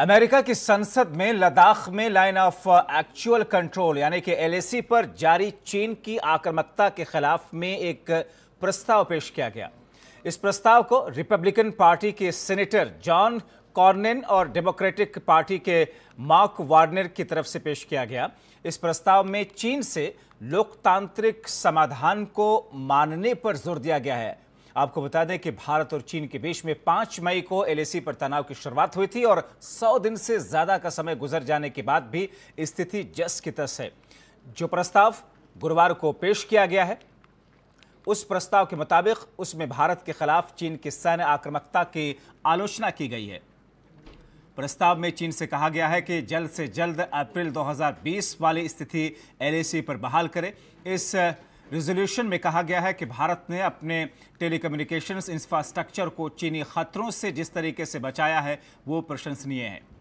America की संसद में लद्दाख में लाइन ऑफ एक्चुअल कंट्रोल यानी कि एलएसी पर जारी चीन की आक्रमकता के खिलाफ में एक प्रस्ताव पेश किया गया इस प्रस्ताव को रिपब्लिकन पार्टी के सेनेटर जॉन कॉर्नेन और डेमोक्रेटिक पार्टी के मार्क वार्नर की तरफ से पेश किया गया इस प्रस्ताव में चीन से लोकतांत्रिक समाधान को मानने पर जोर दिया गया है आपको बता दें कि भारत और चीन के बीच में पांच मई को एलएसी पर तनाव की शुरुआत हुई थी और सौ दिन से ज्यादा का समय गुजर जाने के बाद भी स्थिति जस की तस है जो प्रस्ताव गुरुवार को पेश किया गया है उस प्रस्ताव के मुताबिक उसमें भारत के खिलाफ चीन की सैन्य आक्रमकता की आलोचना की गई है प्रस्ताव में चीन से कहा गया है कि जल्द से जल्द अप्रैल 2020 वाली स्थिति एलएसी पर बहाल करे इस रेजोल्यूशन में कहा गया है कि भारत ने अपने कम्युनिकेशन इंफ्रास्ट्रक्चर को चीनी खतरों से जिस तरीके से बचाया है वो प्रशंसनीय है